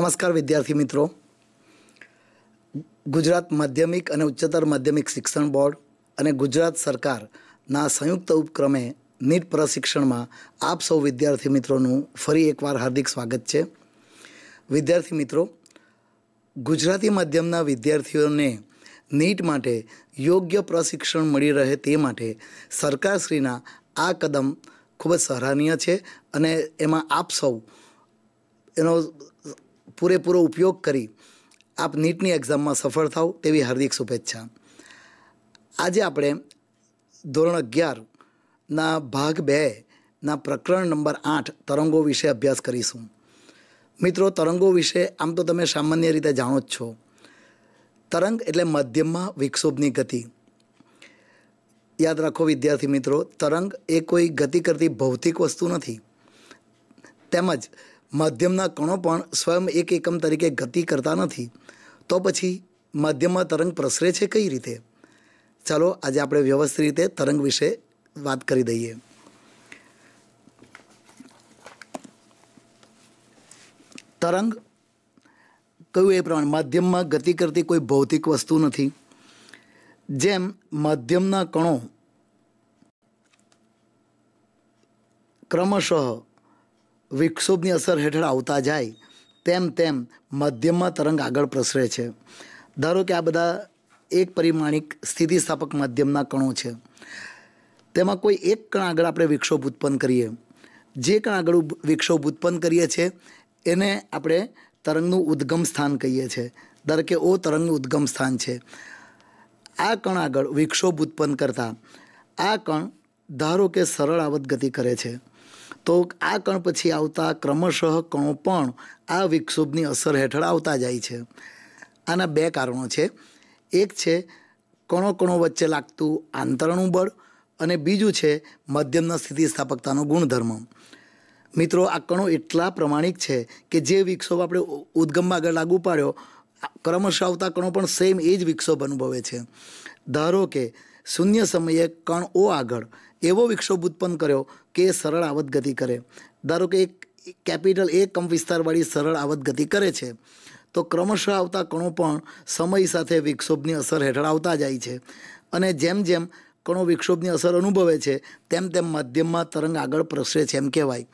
નમસ્કાર વિદ્યાર્થી મિત્રો ગુજરાત માધ્યમિક અને ઉચ્ચતર માધ્યમિક શિક્ષણ બોર્ડ અને ગુજરાત સરકારના સંયુક્ત ઉપક્રમે નીટ પ્રશિક્ષણમાં આપ સૌ વિદ્યાર્થી મિત્રોનું ફરી એકવાર હાર્દિક સ્વાગત છે વિદ્યાર્થી મિત્રો ગુજરાતી માધ્યમના વિદ્યાર્થીઓને નીટ માટે યોગ્ય પ્રશિક્ષણ મળી રહે તે માટે સરકારશ્રીના આ કદમ ખૂબ જ સરાહનીય છે અને એમાં આપ સૌ એનો પૂરેપૂરો ઉપયોગ કરી આપ નીટની એક્ઝામમાં સફળ થાવ તેવી હાર્દિક શુભેચ્છા આજે આપણે ધોરણ અગિયારના ભાગ બેના પ્રકરણ નંબર આઠ તરંગો વિશે અભ્યાસ કરીશું મિત્રો તરંગો વિશે આમ તો તમે સામાન્ય રીતે જાણો જ છો તરંગ એટલે મધ્યમમાં વિક્ષોભની ગતિ યાદ રાખો વિદ્યાર્થી મિત્રો તરંગ એ કોઈ ગતિ કરતી ભૌતિક વસ્તુ નથી તેમજ माध्यमના કણો પણ સ્વયમ એક એકમ તરીકે ગતિ કરતા નથી તો પછી માધ્યમમાં તરંગ પ્રસરે છે કઈ રીતે ચાલો આજે આપણે વ્યવસ્થિત રીતે તરંગ વિશે વાત કરી દઈએ તરંગ કયું એપ્રાયમ માધ્યમમાં ગતિ કરતી કોઈ ભૌતિક વસ્તુ નથી જેમ માધ્યમના કણો ક୍ରમશઃ વિક્ષોભની અસર હેઠળ આવતા જાય તેમ તેમ મધ્યમમાં તરંગ આગળ પ્રસરે છે ધારો કે આ બધા એક પરિમાણિક સ્થિતિસ્થાપક માધ્યમના કણો છે તેમાં કોઈ એક કણ આગળ આપણે વિક્ષોભ ઉત્પન્ન કરીએ જે કણ આગળ વિક્ષોભ ઉત્પન્ન કરીએ છીએ એને આપણે તરંગનું ઉદ્ગમ સ્થાન કહીએ છીએ ધારો કે ઓ તરંગનું ઉદ્ગમ સ્થાન છે આ કણ આગળ વિક્ષોભ ઉત્પન્ન કરતાં આ કણ ધારો કે સરળ આવત ગતિ કરે છે તો આ કણ પછી આવતા ક્રમશઃ કણો પણ આ વિક્ષોભની અસર હેઠળ આવતા જાય છે આના બે કારણો છે એક છે કણો કણો વચ્ચે લાગતું આંતરણું બળ અને બીજું છે મધ્યમના સ્થિતિસ્થાપકતાનો ગુણધર્મ મિત્રો આ કણો એટલા પ્રમાણિક છે કે જે વિક્ષોભ આપણે ઉદ્ગમમાં આગળ લાગુ પાડ્યો ક્રમશ આવતા કણો પણ સેમ એ જ વિક્ષોભ અનુભવે છે ધારો કે શૂન્ય સમયે કણ ઓ આગળ એવો વિક્ષોભ ઉત્પન્ન કર્યો કે સરળ આવતગતિ કરે ધારો કે એક કેપિટલ એકમ વિસ્તારવાળી સરળ આવતગતિ કરે છે તો ક્રમશઃ આવતા કણો પણ સમય સાથે વિક્ષોભની અસર હેઠળ આવતા જાય છે અને જેમ જેમ કણો વિક્ષોભની અસર અનુભવે છે તેમ તેમ માધ્યમમાં તરંગ આગળ પ્રસરે છે એમ કહેવાય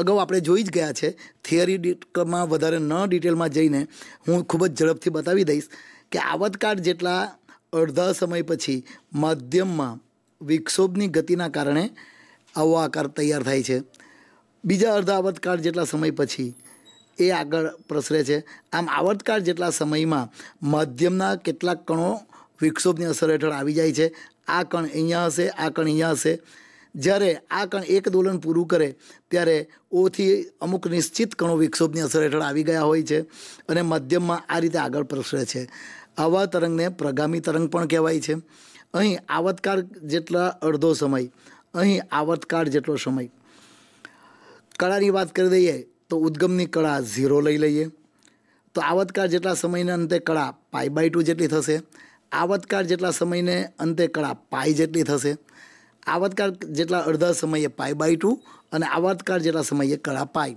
અગાઉ આપણે જોઈ જ ગયા છે થિયરીમાં વધારે ન ડિટેલમાં જઈને હું ખૂબ જ ઝડપથી બતાવી દઈશ કે આવતકાળ જેટલા અડધા સમય પછી માધ્યમમાં વિક્ષોભની ગતિના કારણે આવો આકાર તૈયાર થાય છે બીજા અડધા આવતકાળ જેટલા સમય પછી એ આગળ પ્રસરે છે આમ આવતકાળ જેટલા સમયમાં માધ્યમના કેટલાક કણો વિક્ષોભની અસર હેઠળ આવી જાય છે આ કણ અહીંયા હશે આ કણ અહીંયા હશે જ્યારે આ કણ એક દોલન પૂરું કરે ત્યારે ઓથી અમુક નિશ્ચિત કણો વિક્ષોભની અસર હેઠળ આવી ગયા હોય છે અને મધ્યમમાં આ રીતે આગળ પ્રસરે છે આવા તરંગને પ્રગામી તરંગ પણ કહેવાય છે અહીં આવતકાળ જેટલા અડધો સમય અહીં આવતકાળ જેટલો સમય કળાની વાત કરી દઈએ તો ઉદ્ગમની કળા ઝીરો લઈ લઈએ તો આવતકાળ જેટલા સમયને અંતે કળા પાય બાય ટુ જેટલી થશે આવતકાળ જેટલા સમયને અંતે કળા પાય જેટલી થશે આવતકાળ જેટલા અડધા સમયે પાઈ બાય ટુ અને આવતકાળ જેટલા સમયે કળા પાય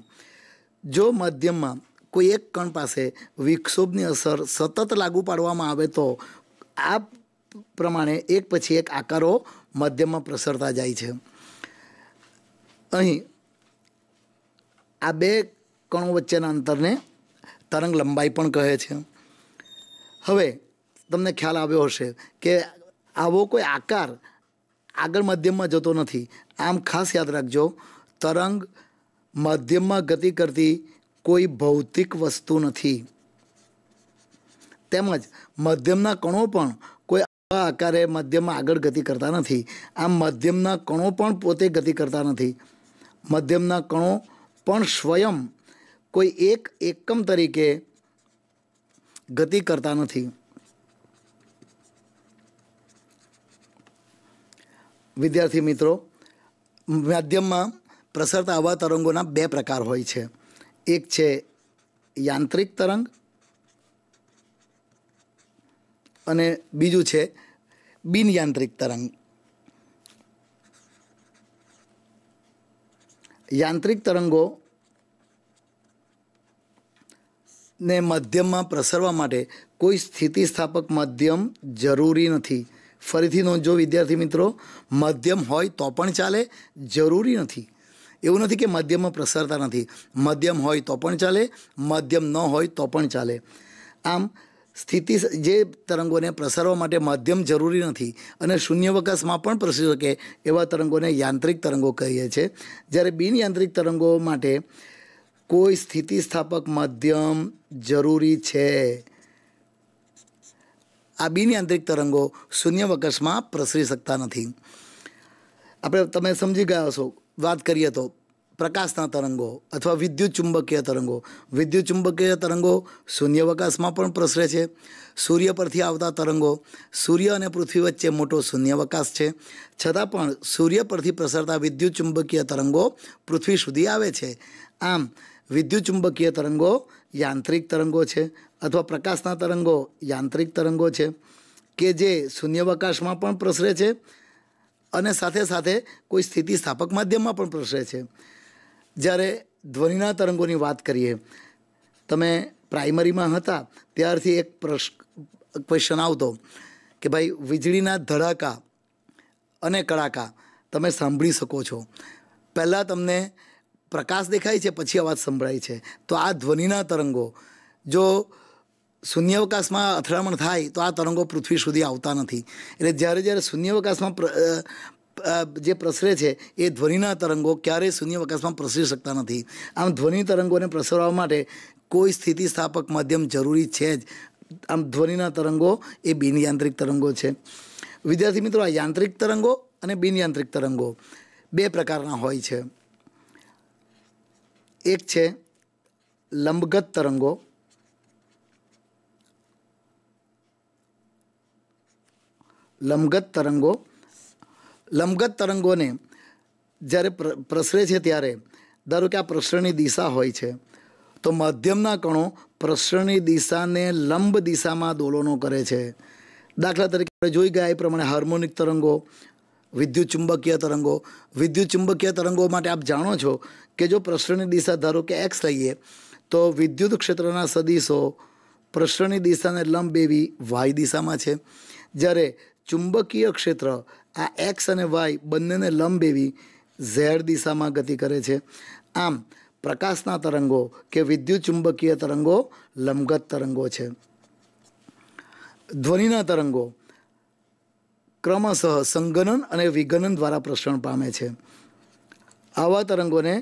જો માધ્યમમાં કોઈ એક કણ પાસે વિક્ષોભની અસર સતત લાગુ પાડવામાં આવે તો આ પ્રમાણે એક પછી એક આકારો માધ્યમમાં પ્રસરતા જાય છે અહીં આ બે કણો વચ્ચેના અંતરને તરંગ લંબાઈ પણ કહે છે હવે તમને ખ્યાલ આવ્યો હશે કે આવો કોઈ આકાર આગળ માધ્યમમાં જતો નથી આમ ખાસ યાદ રાખજો તરંગ માધ્યમમાં ગતિ કરતી કોઈ ભૌતિક વસ્તુ નથી તેમજ મધ્યમના કણો પણ આ આકારે મધ્યમ આગળ ગતિ કરતા નથી આમ મધ્યમના કણો પણ પોતે ગતિ કરતા નથી મધ્યમના કણો પણ સ્વયં કોઈ એક એકમ તરીકે ગતિ કરતા નથી વિદ્યાર્થી મિત્રો માધ્યમમાં પ્રસરતા આવા તરંગોના બે પ્રકાર હોય છે એક છે યાંત્રિક તરંગ અને બીજું છે બિનયાંત્રિક તરંગ યાંત્રિક તરંગો ને માધ્યમમાં પ્રસરવા માટે કોઈ સ્થિતિસ્થાપક માધ્યમ જરૂરી નથી ફરીથી નોંધજો વિદ્યાર્થી મિત્રો માધ્યમ હોય તો પણ ચાલે જરૂરી નથી એવું નથી કે માધ્યમમાં પ્રસરતા નથી માધ્યમ હોય તો પણ ચાલે માધ્યમ ન હોય તો પણ ચાલે આમ સ્થિતિ જે તરંગોને પ્રસારવા માટે માધ્યમ જરૂરી નથી અને શૂન્યાવકાશમાં પણ પ્રસરી શકે એવા તરંગોને યાંત્રિક તરંગો કહીએ છીએ જ્યારે બિનયાંત્રિક તરંગો માટે કોઈ સ્થિતિસ્થાપક માધ્યમ જરૂરી છે આ બિનયાંત્રિક તરંગો શૂન્યાવકાશમાં પ્રસરી શકતા નથી આપણે તમે સમજી ગયા હશો વાત કરીએ તો પ્રકાશના તરંગો અથવા વિદ્યુત ચુંબકીય તરંગો વિદ્યુત ચુંબકીય તરંગો શૂન્યવકાશમાં પણ પ્રસરે છે સૂર્ય પરથી આવતા તરંગો સૂર્ય અને પૃથ્વી વચ્ચે મોટો શૂન્યવકાશ છે છતાં પણ સૂર્ય પરથી પ્રસરતા વિદ્યુત ચુંબકીય તરંગો પૃથ્વી સુધી આવે છે આમ વિદ્યુત ચુંબકીય તરંગો યાંત્રિક તરંગો છે અથવા પ્રકાશના તરંગો યાંત્રિક તરંગો છે કે જે શૂન્યવકાશમાં પણ પ્રસરે છે અને સાથે સાથે કોઈ સ્થિતિસ્થાપક માધ્યમમાં પણ પ્રસરે છે જ્યારે ધ્વનિના તરંગોની વાત કરીએ તમે પ્રાઇમરીમાં હતા ત્યારથી એક પ્રશ્ન ક્વેશ્ચન આવતો કે ભાઈ વીજળીના ધડાકા અને કડાકા તમે સાંભળી શકો છો પહેલાં તમને પ્રકાશ દેખાય છે પછી અવાજ સંભળાય છે તો આ ધ્વનિના તરંગો જો શૂન્યાવકાશમાં અથડામણ થાય તો આ તરંગો પૃથ્વી સુધી આવતા નથી એટલે જ્યારે જ્યારે શૂન્યાવકાશમાં જે પ્રસરે છે એ ધ્વનિના તરંગો ક્યારેય શૂન્યાવકાશમાં પ્રસરી શકતા નથી આમ ધ્વનિ તરંગોને પ્રસરવા માટે કોઈ સ્થિતિસ્થાપક માધ્યમ જરૂરી છે જ આમ ધ્વનિના તરંગો એ બિનયાંત્રિક તરંગો છે વિદ્યાર્થી મિત્રો આ યાંત્રિક તરંગો અને બિનયાંત્રિક તરંગો બે પ્રકારના હોય છે એક છે લંબગત તરંગો લંબગત તરંગો લંબગત તરંગોને જ્યારે પ્રસરે છે ત્યારે ધારો કે આ પ્રસરણની દિશા હોય છે તો મધ્યમના કણો પ્રસરણની દિશાને લંબ દિશામાં દોલનો કરે છે દાખલા તરીકે આપણે જોઈ ગયા એ પ્રમાણે હાર્મોનિક તરંગો વિદ્યુત ચુંબકીય તરંગો વિદ્યુત ચુંબકીય તરંગો માટે આપ જાણો છો કે જો પ્રસરણની દિશા ધારો કે એક્સ લઈએ તો વિદ્યુત ક્ષેત્રના સદીશો પ્રસરણની દિશાને લંબ એવી વાય દિશામાં છે જ્યારે ચુંબકીય ક્ષેત્ર આ એક્સ અને વાય બંનેને લંબ એવી ઝેડ દિશામાં ગતિ કરે છે આમ પ્રકાશના તરંગો કે વિદ્યુત ચુંબકીય તરંગો લંબગત તરંગો છે ધ્વનિના તરંગો ક્રમશઃ સંગનન અને વિગનન દ્વારા પ્રસરણ પામે છે આવા તરંગોને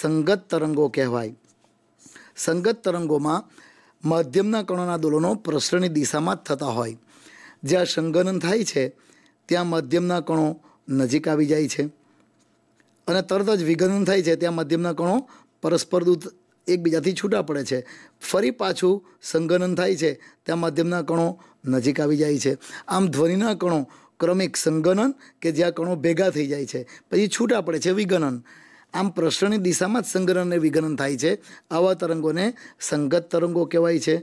સંગત તરંગો કહેવાય સંગત તરંગોમાં મધ્યમના કણોના દોલનો પ્રસરણની દિશામાં થતા હોય જ્યાં સંગનન થાય છે ત્યાં મધ્યમના કણો નજીક આવી જાય છે અને તરત જ વિઘનન થાય છે ત્યાં મધ્યમના કણો પરસ્પર દૂત એકબીજાથી છૂટા પડે છે ફરી પાછું સંગનન થાય છે ત્યાં મધ્યમના કણો નજીક આવી જાય છે આમ ધ્વનિના કણો ક્રમિક સંગનન કે જ્યાં કણો ભેગા થઈ જાય છે પછી છૂટા પડે છે વિગનન આમ પ્રસરણની દિશામાં જ સંગનન અને વિગનન થાય છે આવા તરંગોને સંગત તરંગો કહેવાય છે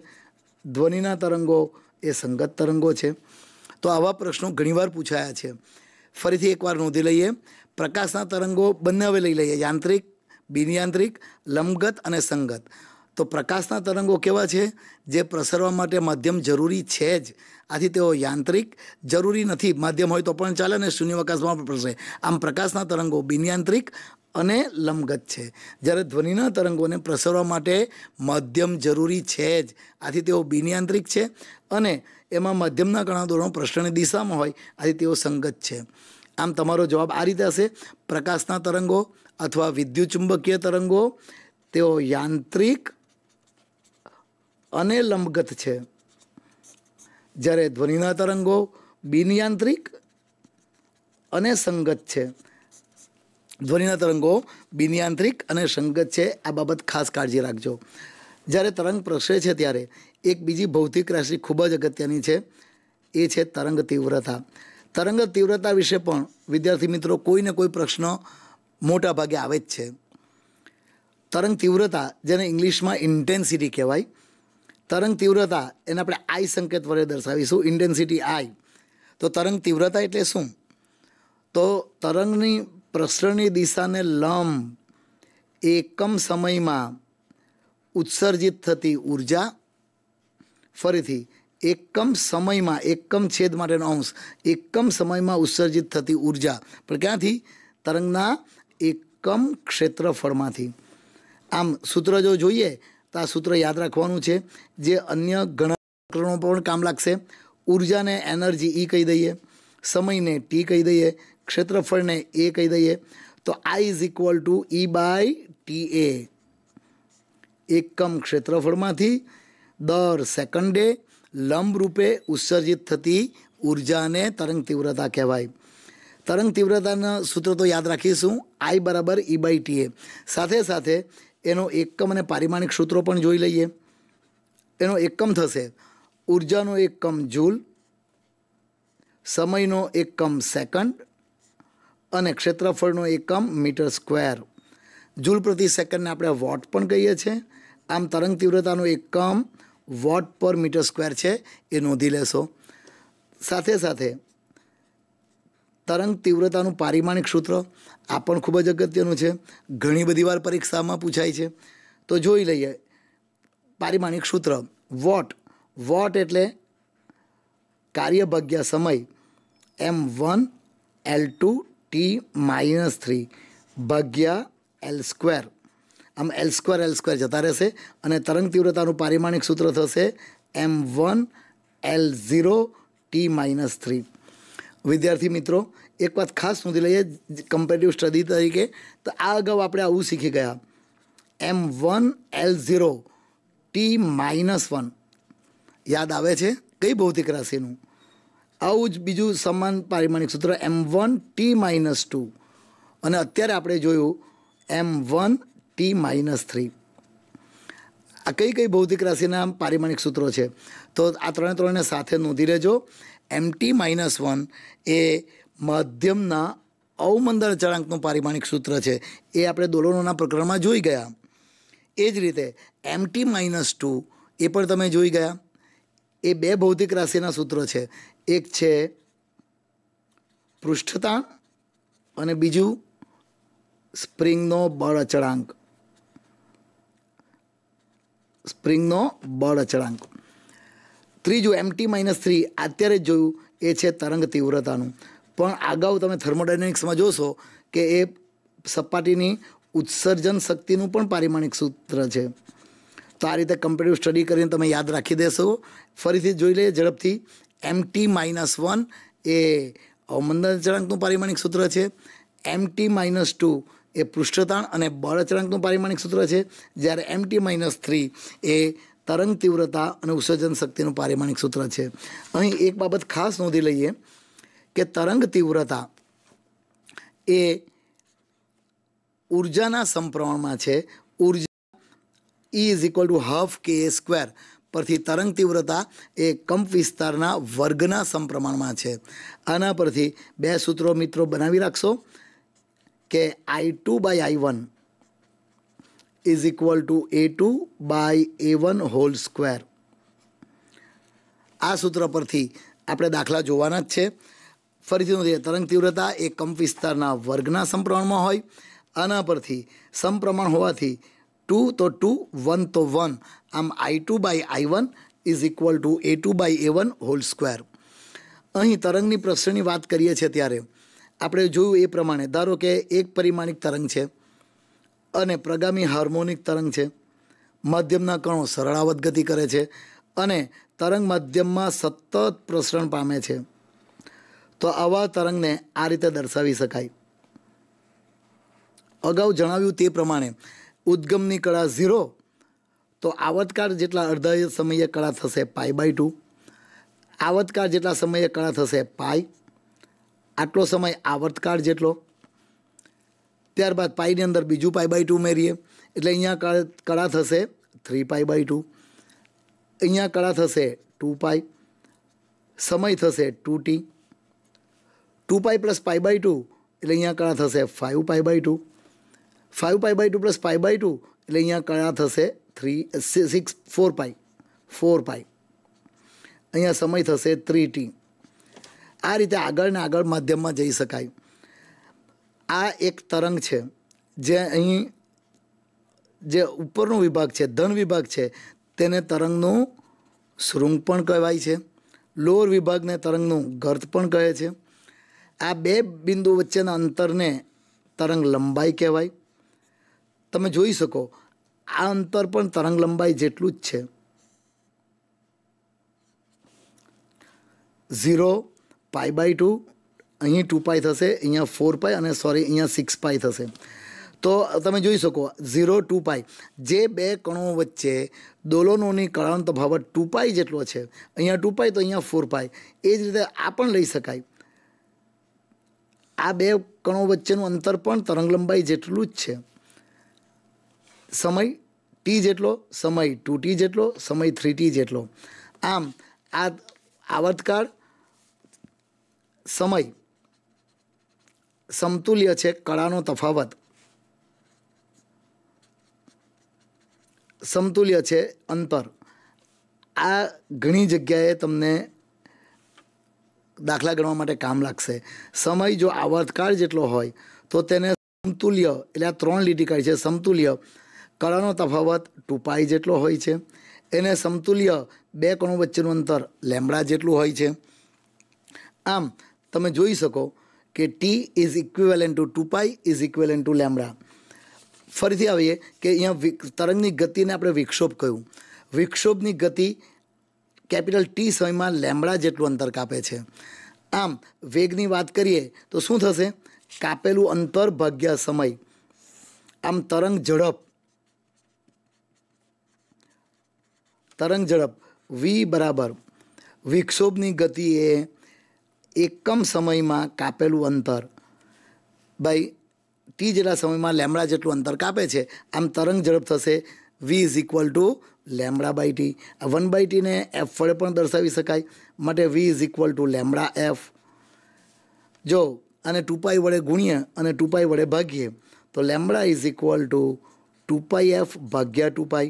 ધ્વનિના તરંગો એ સંગત તરંગો છે તો આવા પ્રશ્નો ઘણીવાર પૂછાયા છે ફરીથી એકવાર નોંધી લઈએ પ્રકાશના તરંગો બંને હવે લઈ લઈએ યાંત્રિક બિનયાંત્રિક લંબગત અને સંગત તો પ્રકાશના તરંગો કેવા છે જે પ્રસરવા માટે માધ્યમ જરૂરી છે જ આથી તેઓ યાંત્રિક જરૂરી નથી માધ્યમ હોય તો પણ ચાલે ને શૂન્યવકાશમાં પણ પ્રસરે આમ પ્રકાશના તરંગો બિનયાંત્રિક અને લંબગત છે જ્યારે ધ્વનિના તરંગોને પ્રસરવા માટે માધ્યમ જરૂરી છે જ આથી તેઓ બિનયાંત્રિક છે અને એમાં મધ્યમના ઘણા ધોરણો પ્રશ્નની દિશામાં હોય આથી તેઓ સંગત છે આમ તમારો જવાબ આ રીતે હશે પ્રકાશના તરંગો અથવા વિદ્યુત ચુંબકીય તરંગો તેઓ યાંત્રિક અને લંબગત છે જ્યારે ધ્વનિના તરંગો બિનયાંત્રિક અને સંગત છે ધ્વનિના તરંગો બિનયાંત્રિક અને સંગત છે આ બાબત ખાસ કાળજી રાખજો જ્યારે તરંગ પ્રસરે છે ત્યારે એક બીજી ભૌતિક રાશિ ખૂબ જ અગત્યની છે એ છે તરંગ તીવ્રતા તરંગ તીવ્રતા વિશે પણ વિદ્યાર્થી મિત્રો કોઈને કોઈ પ્રશ્ન મોટા ભાગે આવે જ છે તરંગ તીવ્રતા જેને ઇંગ્લિશમાં ઇન્ટેન્સિટી કહેવાય તરંગ તીવ્રતા એને આપણે આઈ સંકેત વડે દર્શાવીશું ઇન્ટેન્સિટી આઈ તો તરંગ તીવ્રતા એટલે શું તો તરંગની પ્રસરણની દિશાને લંબ એકમ સમયમાં ઉત્સર્જિત થતી ઉર્જા ફરીથી એકમ સમયમાં એકમ છેદ માટેનો અંશ એકમ સમયમાં ઉત્સર્જિત થતી ઉર્જા પણ ક્યાંથી તરંગના એકમ ક્ષેત્રફળમાંથી આમ સૂત્ર જો જોઈએ તો આ સૂત્ર યાદ રાખવાનું છે જે અન્ય ઘણા પણ કામ લાગશે ઉર્જાને એનર્જી ઈ કહી દઈએ સમયને ટી કહી દઈએ ક્ષેત્રફળને એ કહી દઈએ તો I is equal to E by T A એકમ ક્ષેત્રફળમાંથી દર સેકન્ડે લંબરૂપે ઉત્સર્જિત થતી ઉર્જાને તરંગ તીવ્રતા કહેવાય તરંગ તીવ્રતાના સૂત્ર તો યાદ રાખીશું આઈ બરાબર ઈ બાય ટીએ સાથે સાથે એનો એકમ અને પારિમાણિક સૂત્રો પણ જોઈ લઈએ એનો એકમ થશે ઉર્જાનો એકમ જૂલ સમયનો એકમ સેકન્ડ અને ક્ષેત્રફળનો એકમ મીટર સ્ક્વેર જૂલ પ્રતિ સેકન્ડને આપણે વોટ પણ કહીએ છીએ આમ તરંગ તીવ્રતાનો એકમ વોટ પર મીટર સ્ક્વેર છે એ નોંધી લેશો સાથે સાથે તરંગ તીવ્રતાનું પારિમાણિક સૂત્ર આ પણ ખૂબ જ અગત્યનું છે ઘણી બધી વાર પરીક્ષામાં પૂછાય છે તો જોઈ લઈએ પારિમાણિક સૂત્ર વોટ વોટ એટલે કાર્ય ભાગ્યા સમય M one L two T minus three ભાગ્યા એલ સ્ક્વેર આમ એલ સ્ક્વેર એલ સ્ક્વેર જતા રહેશે અને તરંગ તીવ્રતાનું પારિમાણિક સૂત્ર થશે M one L zero T minus three વિદ્યાર્થી મિત્રો એક વાત ખાસ નોંધી લઈએ કમ્પેરેટિવ સ્ટડી તરીકે તો આ અગાઉ આપણે આવું શીખી ગયા M one L zero T minus one યાદ આવે છે કઈ ભૌતિક રાશિનું આવું જ બીજું સમાન પારિમાણિક સૂત્ર M one T minus two અને અત્યારે આપણે જોયું M one T minus three આ કઈ કઈ ભૌતિક રાશિના પારિમાણિક સૂત્રો છે તો આ ત્રણે ત્રણને સાથે નોંધી લેજો એમ ટી માઇનસ વન એ માધ્યમના અવમંદળ અચળાંકનું પારિમાણિક સૂત્ર છે એ આપણે દોલનોના પ્રકરણમાં જોઈ ગયા એ જ રીતે એમ ટી માઇનસ ટુ એ પણ તમે જોઈ ગયા એ બે ભૌતિક રાશિના સૂત્ર છે એક છે પૃષ્ઠતાણ અને બીજું સ્પ્રિંગનો બળ અચળાંક સ્પ્રિંગનો બળ અચળાંક ત્રીજું એમટી માઇનસ થ્રી અત્યારે જ જોયું એ છે તરંગ તીવ્રતાનું પણ અગાઉ તમે થર્મોડાયનેમિક્સમાં જોશો કે એ સપાટીની ઉત્સર્જન શક્તિનું પણ પારિમાણિક સૂત્ર છે તો આ રીતે કમ્પ્યુટર સ્ટડી કરીને તમે યાદ રાખી દેશો ફરીથી જોઈ લઈએ ઝડપથી એમટી માઇનસ વન એ અવમંદન અચળાંકનું પારિમાણિક સૂત્ર છે એમટી માઇનસ ટુ એ પૃષ્ઠતાણ અને બળ અચળાંકનું પારિમાણિક સૂત્ર છે જ્યારે એમ ટી માઇનસ થ્રી એ તરંગ તીવ્રતા અને ઉત્સર્જન શક્તિનું પારિમાણિક સૂત્ર છે અહીં એક બાબત ખાસ નોંધી લઈએ કે તરંગ તીવ્રતા એ ઉર્જાના સમપ્રમાણમાં છે ઉર્જા E is equal to half K A square પરથી તરંગ તીવ્રતા એ કંપ વિસ્તારના વર્ગના સંપ્રમાણમાં છે આના પરથી બે સૂત્રો મિત્રો બનાવી રાખશો કે I two by I one is equal to A two by A one whole square આ સૂત્ર પરથી આપણે દાખલા જોવાના જ છે ફરીથી નોંધીએ તરંગ તીવ્રતા એ કંપ વિસ્તારના વર્ગના સંપ્રમાણમાં હોય આના પરથી સમપ્રમાણ હોવાથી ટુ તો ટુ વન તો વન આમ I two by I one is equal to A two by A one whole square અહીં તરંગની પ્રશ્નની વાત કરીએ છીએ ત્યારે આપણે જોયું એ પ્રમાણે ધારો કે એક પરિમાણિક તરંગ છે અને પ્રગામી હાર્મોનિક તરંગ છે માધ્યમના કણો સરળાવત ગતિ કરે છે અને તરંગ માધ્યમમાં સતત પ્રસરણ પામે છે તો આવા તરંગને આ રીતે દર્શાવી શકાય અગાઉ જણાવ્યું તે પ્રમાણે ઉદગમની કળા ઝીરો તો આવતકાર જેટલા અડધા સમયે કળા થશે પાઈ બાય ટુ આવતકાર જેટલા સમયે કળા થશે પાઈ આટલો સમય આવર્તકાળ જેટલો ત્યારબાદ પાઈની અંદર બીજું પાઈ બાય ટુ ઉમેરીએ એટલે અહીંયા કળા કળા થશે થ્રી પાઈ બાય ટુ અહીંયા કળા થશે ટુ પાઈ સમય થશે two T two pi plus pi by two એટલે અહીંયા કળા થશે five pi by two five pi by two plus pi by two એટલે અહીંયા કળા થશે three six four pi four pi અહીંયા સમય થશે થ્રી ટી આ રીતે આગળ ને આગળ માધ્યમમાં જઈ શકાય આ એક તરંગ છે જે અહીં જે ઉપરનો વિભાગ છે ધન વિભાગ છે તેને તરંગનું શૃંગ પણ કહેવાય છે લોઅર વિભાગને તરંગનું ગર્ત પણ કહે છે આ બે બિંદુ વચ્ચેના અંતરને તરંગ લંબાઈ કહેવાય તમે જોઈ શકો આ અંતર પણ તરંગ લંબાઈ જેટલું જ છે ઝીરો પાઈ બાય ટુ અહીં ટુ પાઈ થશે અહીંયા ફોર પાઈ અને સોરી અહીંયા સિક્સ પાઈ થશે તો તમે જોઈ શકો ઝીરો ટુ પાઈ જે બે કણો વચ્ચે દોલનોની કળાનો તફાવત ટુ પાઈ જેટલો છે અહીંયા ટુ પાઈ તો અહીંયા ફોર પાઈ એ જ રીતે આ પણ લઈ શકાય આ બે કણો વચ્ચેનું અંતર પણ તરંગલંબાઈ જેટલું જ છે સમય ટી જેટલો સમય ટુ ટી જેટલો સમય થ્રી ટી જેટલો આમ આ આવતકાળ સમય સમતુલ્ય છે કળાનો તફાવત સમતુલ્ય છે અંતર આ ઘણી જગ્યાએ તમને દાખલા ગણવા માટે કામ લાગશે સમય જો આવર્તકાળ જેટલો હોય તો તેને સમતુલ્ય એટલે આ ત્રણ લીટી કાઢી છે સમતુલ્ય કળાનો તફાવત ટૂંપાઈ જેટલો હોય છે એને સમતુલ્ય બે કણો વચ્ચેનું અંતર લેમડા જેટલું હોય છે આમ તમે જોઈ શકો કે T is equivalent to two pi is equivalent to lambda ફરીથી આવીએ કે અહીંયા તરંગની ગતિને આપણે વિક્ષોભ કહ્યું વિક્ષોભની ગતિ કેપિટલ ટી સમયમાં લેમડા જેટલું અંતર કાપે છે આમ વેગની વાત કરીએ તો શું થશે કાપેલું અંતર ભાગ્યા સમય આમ તરંગ ઝડપ તરંગ ઝડપ વી બરાબર વિક્ષોભની ગતિ એ એકમ સમયમાં કાપેલું અંતર બાય ટી જેટલા સમયમાં લેમડા જેટલું અંતર કાપે છે આમ તરંગ ઝડપ થશે V is equal to lambda by T આ વન બાય ટીને એફ વડે પણ દર્શાવી શકાય માટે વી is equal to lambda F જો અને ટુપાઈ વડે ગુણીએ અને ટુપાઈ વડે ભાગીએ તો lambda is equal to two pi F ભાગ્યા ટુ પાઈ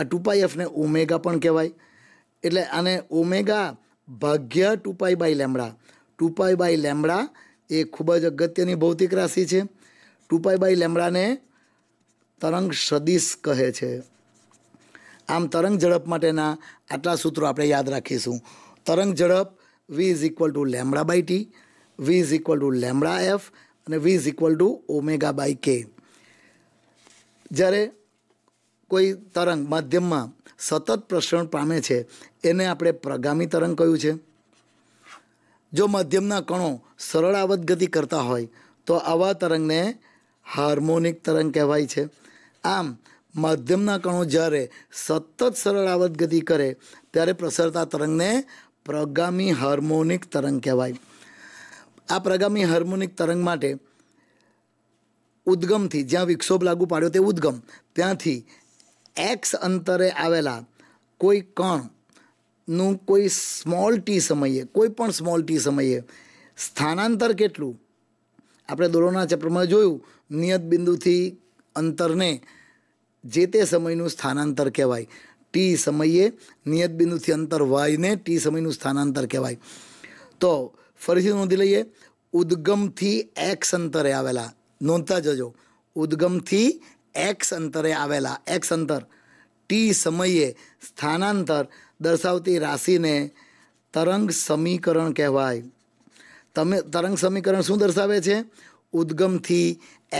આ ટુ પાઈ એફને ઓમેગા પણ કહેવાય એટલે આને ઓમેગા ભાગ્ય two pi by lambda two pi by lambda એ ખૂબ જ અગત્યની ભૌતિક રાશિ છે ટુ પાઈ બાય લેમડાને તરંગ સદિશ કહે છે આમ તરંગ ઝડપ માટેના આટલા સૂત્રો આપણે યાદ રાખીશું તરંગ ઝડપ વી is equal to lambda by T V is equal to lambda F અને વી is equal to omega by K જ્યારે કોઈ તરંગ માધ્યમમાં સતત પ્રસરણ પામે છે એને આપણે પ્રગામી તરંગ કહ્યું છે જો મધ્યમના કણો સરળ આવત ગતિ કરતા હોય તો આવા તરંગને હાર્મોનિક તરંગ કહેવાય છે આમ મધ્યમના કણો જ્યારે સતત સરળ આવત ગતિ કરે ત્યારે પ્રસરતા તરંગને પ્રગામી હાર્મોનિક તરંગ કહેવાય આ પ્રગામી હાર્મોનિક તરંગ માટે ઉદ્ગમથી જ્યાં વિક્ષોભ લાગુ પાડ્યો તે ઉદ્ગમ ત્યાંથી એક્સ અંતરે આવેલા કોઈ કણનું કોઈ સ્મોલ ટી સમયે કોઈ પણ સ્મોલ ટી સમયે સ્થાનાંતર કેટલું આપણે દોરોના ચેપ્ટરમાં જોયું નિયત બિંદુથી અંતરને જે તે સમયનું સ્થાનાંતર કહેવાય ટી સમયે નિયત બિંદુથી અંતર વાયને ટી સમયનું સ્થાનાંતર કહેવાય તો ફરીથી નોંધી લઈએ ઉદ્ગમથી એક્સ અંતરે આવેલા નોંધતા જજો ઉદ્ગમથી એક્સ અંતરે આવેલા એક્સ અંતર ટી સમયે સ્થાનાંતર દર્શાવતી રાશિને તરંગ સમીકરણ કહેવાય તમે તરંગ સમીકરણ શું દર્શાવે છે ઉદ્ગમથી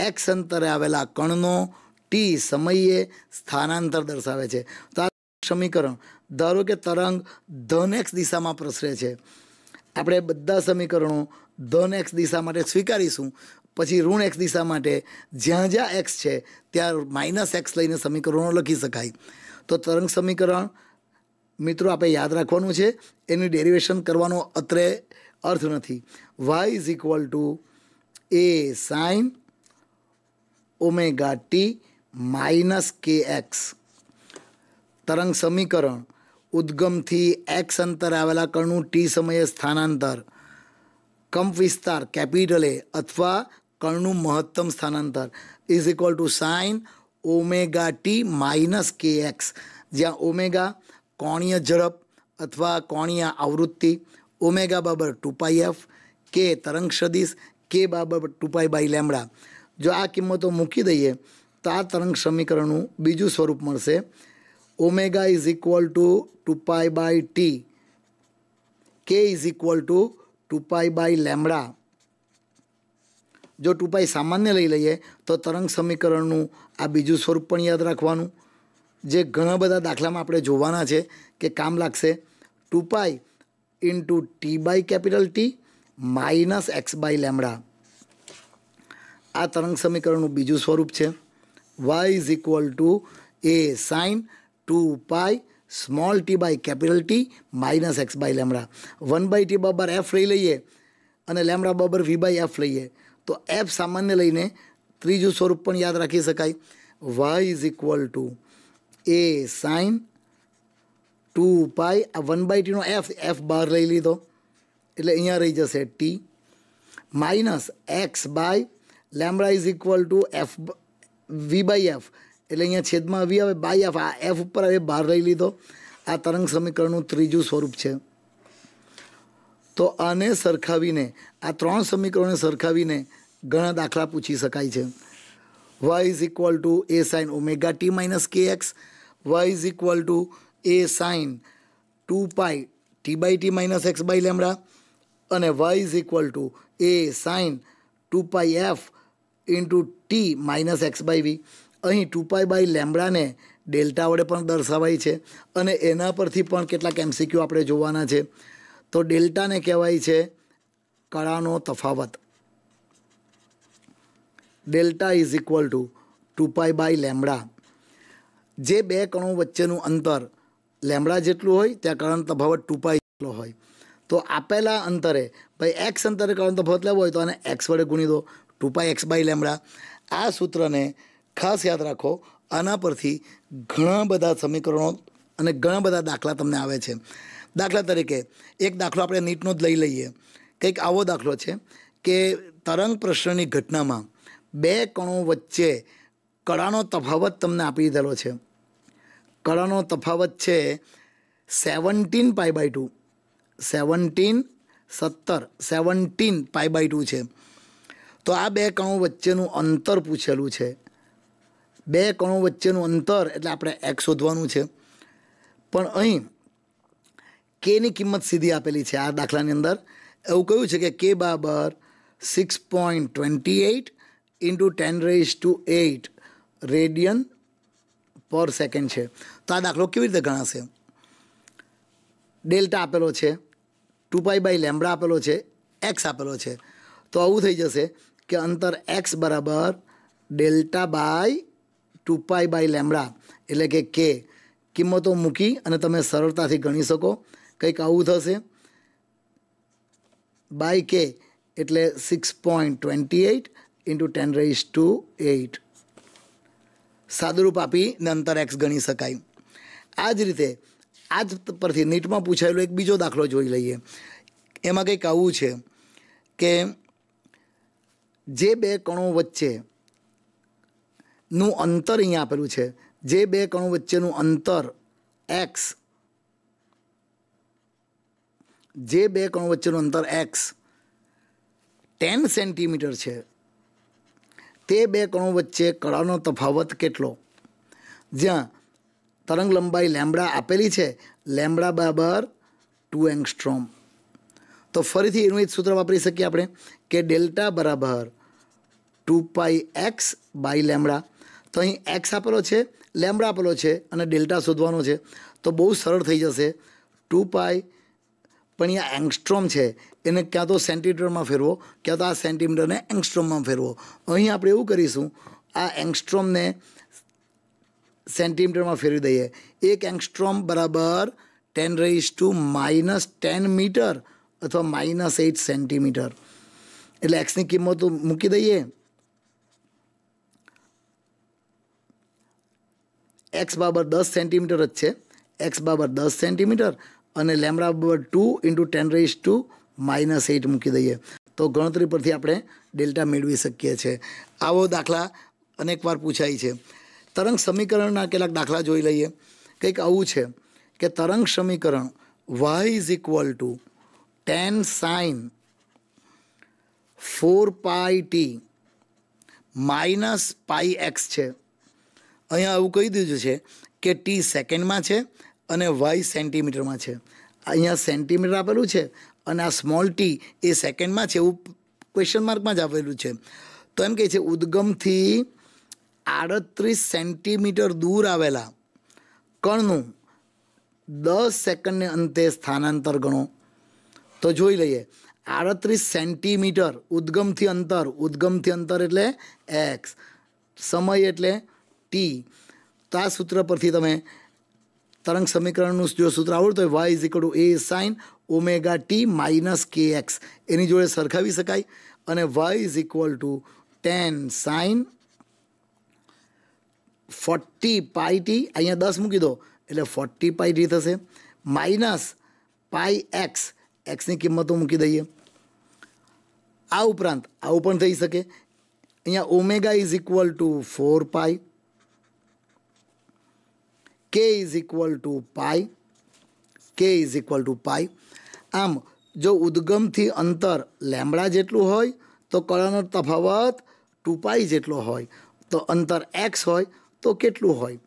એક્સ અંતરે આવેલા કણનો ટી સમયે સ્થાનાંતર દર્શાવે છે તો આ સમીકરણ ધારો કે તરંગ ધન એક્સ દિશામાં પ્રસરે છે આપણે બધા સમીકરણો ધન એક્સ દિશા માટે સ્વીકારીશું પછી ઋણ એક્સ દિશા માટે જ્યાં જ્યાં એક્સ છે ત્યાં માઇનસ એક્સ લઈને સમીકરણો લખી શકાય તો તરંગ સમીકરણ મિત્રો આપણે યાદ રાખવાનું છે એનું ડેરિવેશન કરવાનો અત્રે અર્થ નથી Y is equal to A sine omega T minus કે એક્સ તરંગ સમીકરણ ઉદ્ગમથી એક્સ અંતર આવેલા કણનું ટી સમયે સ્થાનાંતર કંપ વિસ્તાર કેપિટલે અથવા कर्णु महत्तम स्थानांतर is equal to sine omega T minus K X ज्या ओमेगा कोणीय झड़प अथवा कोणीय आवृत्ति ओमेगा बराबर टू पाई एफ के तरंग सदीश के बराबर टू पाई बाई लैमड़ा जो आ किमतों मूकी दी है तो आ तरंग समीकरण बीजू स्वरूप मैसे omega is equal to two pi by T K is equal to two pi by lambda જો ટુ પાઈ સામાન્ય લઈ લઈએ તો તરંગ સમીકરણનું આ બીજું સ્વરૂપ પણ યાદ રાખવાનું જે ઘણા બધા દાખલામાં આપણે જોવાના છે કે કામ લાગશે two pi into T by capital T minus X by lambda આ તરંગ સમીકરણનું બીજું સ્વરૂપ છે Y is equal to A sine two pi small T by capital T minus X by lambda one by T બબર F લઈ લઈએ અને લેમડા બબર વી બાય એફ લઈએ તો એફ સામાન્ય લઈને ત્રીજું સ્વરૂપ પણ યાદ રાખી શકાય Y is equal to A sine two pi આ વન બાય ટીનો એફ એફ બહાર લઈ લીધો એટલે અહીંયા રહી જશે T minus X by lambda is equal to F V by F એટલે અહીંયા છેદમાં વી આવે બાય એફ આ એફ ઉપર હવે બહાર લઈ લીધો આ તરંગ સમીકરણનું ત્રીજું સ્વરૂપ છે તો આને સરખાવીને આ ત્રણ સમીકરણોને સરખાવીને ઘણા દાખલા પૂછી શકાય છે Y is equal to A sine omega T minus કે X Y is equal to A sine two pi T by T minus X by lambda અને Y is equal to A sine two pi F into T minus X by V અહીં two pi by લેમડાને delta વડે પણ દર્શાવાય છે અને એના પરથી પણ કેટલાક એમસીક્યુ આપણે જોવાના છે તો ડેલ્ટાને કહેવાય છે કળાનો તફાવત delta is equal to two pi by lambda જે બે કણો વચ્ચેનું અંતર લેમડા જેટલું હોય ત્યાં કરણ તફાવત ટુ પાઈ જેટલો હોય તો આપેલા અંતરે ભાઈ એક્સ અંતરે કરણ તફાવત લેવો હોય તો આને એક્સ વડે ગુણી દો two pi x by lambda આ સૂત્રને ખાસ યાદ રાખો આના પરથી ઘણા બધા સમીકરણો અને ઘણા બધા દાખલા તમને આવે છે દાખલા તરીકે એક દાખલો આપણે નીટનો જ લઈ લઈએ કંઈક આવો દાખલો છે કે તરંગ પ્રશ્નની ઘટનામાં બે કણો વચ્ચે કળાનો તફાવત તમને આપી દીધેલો છે કળાનો તફાવત છે seventeen pi by two seventeen સત્તર સેવન્ટીન પાય બાય ટુ છે તો આ બે કણો વચ્ચેનું અંતર પૂછેલું છે બે કણો વચ્ચેનું અંતર એટલે આપણે એક શોધવાનું છે પણ અહીં કેની કિંમત સીધી આપેલી છે આ દાખલાની અંદર એવું કહ્યું છે કે કે બાબર six point twenty eight into ten raise to eight radian પર સેકન્ડ છે તો આ દાખલો કેવી રીતે ગણાશે ડેલ્ટા આપેલો છે ટુ પાઈ બાય લેમડા આપેલો છે એક્સ આપેલો છે તો આવું થઈ જશે કે અંતર એક્સ બરાબર delta by two pi by lambda એટલે કે કે કિંમતો મૂકી અને તમે સરળતાથી ગણી શકો કંઈક આવું થશે બાય કે એટલે six point twenty eight into ten raise to eight સાદુરૂપ આપીને અંતર એક્સ ગણી શકાય આ જ રીતે આ જ પરથી નીટમાં પૂછાયેલો એક બીજો દાખલો જોઈ લઈએ એમાં કંઈક આવું છે કે જે બે કણો વચ્ચેનું અંતર અહીંયા આપેલું છે જે બે કણો વચ્ચેનું અંતર એક્સ જે બે કણો વચ્ચેનું અંતર એક્સ ટેન સેન્ટીમીટર છે તે બે કણો વચ્ચે કળાનો તફાવત કેટલો જ્યાં તરંગ લંબાઈ લેમડા આપેલી છે લેમડા બરાબર ટુ એંગસ્ટ્રોમ તો ફરીથી એનું એક સૂત્ર વાપરી શકીએ આપણે કે ડેલ્ટા બરાબર two pi x by lambda તો અહીં એક્સ આપેલો છે લેમડા આપેલો છે અને ડેલ્ટા શોધવાનો છે તો બહુ સરળ થઈ જશે ટુ પાય પણ એ એંગસ્ટ્રોમ છે એને ક્યાં તો સેન્ટીમીટરમાં ફેરવો ક્યાં તો આ સેન્ટીમીટરને એંગસ્ટ્રોમમાં ફેરવો અહીં આપણે એવું કરીશું આ એંગસ્ટ્રોમને સેન્ટીમીટરમાં ફેરવી દઈએ એક એંગસ્ટ્રોમ બરાબર ten raise to minus ten metre અથવા માઇનસ એઇટ સેન્ટીમીટર એટલે એક્સની કિંમત મૂકી દઈએ એક્સ બાબર દસ સેન્ટીમીટર જ છે એક્સ બાબર દસ સેન્ટીમીટર અને લેમડા બરાબર two into ten raise to minus eight મૂકી દઈએ તો ગણતરી પરથી આપણે ડેલ્ટા મેળવી શકીએ છીએ આવો દાખલા અનેકવાર પૂછાય છે તરંગ સમીકરણના કેટલાક દાખલા જોઈ લઈએ કંઈક આવું છે કે તરંગ સમીકરણ y is equal to ten sine four pi t minus pi x છે અહીંયા આવું કહી દીધું છે કે ટી સેકન્ડમાં છે અને વાય સેન્ટીમીટરમાં છે અહીંયા સેન્ટીમીટર આપેલું છે અને આ સ્મોલ ટી એ સેકન્ડમાં છે એવું ક્વેશ્ચન માર્કમાં જ આપેલું છે તો એમ કહે છે ઉદ્ગમથી આડત્રીસ સેન્ટીમીટર દૂર આવેલા કણનું દસ સેકન્ડને અંતે સ્થાનાંતર ગણો તો જોઈ લઈએ આડત્રીસ સેન્ટીમીટર ઉદ્ગમથી અંતર ઉદ્ગમથી અંતર એટલે એક્સ સમય એટલે ટી તો આ સૂત્ર પરથી તમે તરંગ સમીકરણનું જો સૂત્ર આવડતું હોય y is equal A sine omega T minus કે એક્સ એની જોડે સરખાવી શકાય અને Y is equal to ten sine forty pi t અહીંયા દસ મૂકી દો એટલે ફોર્ટી પાઈ ટી થશે માઇનસ પાઈ એક્સ એક્સની કિંમતો મૂકી દઈએ આ ઉપરાંત આવું પણ થઈ શકે અહીંયા omega is equal to four pi k is equal two pi k is equal two pi આમ જો ઉદ્ગમથી અંતર લેમડા જેટલું હોય તો કળાનો તફાવત ટુ પાઈ જેટલો હોય તો અંતર એક્સ હોય તો કેટલું હોય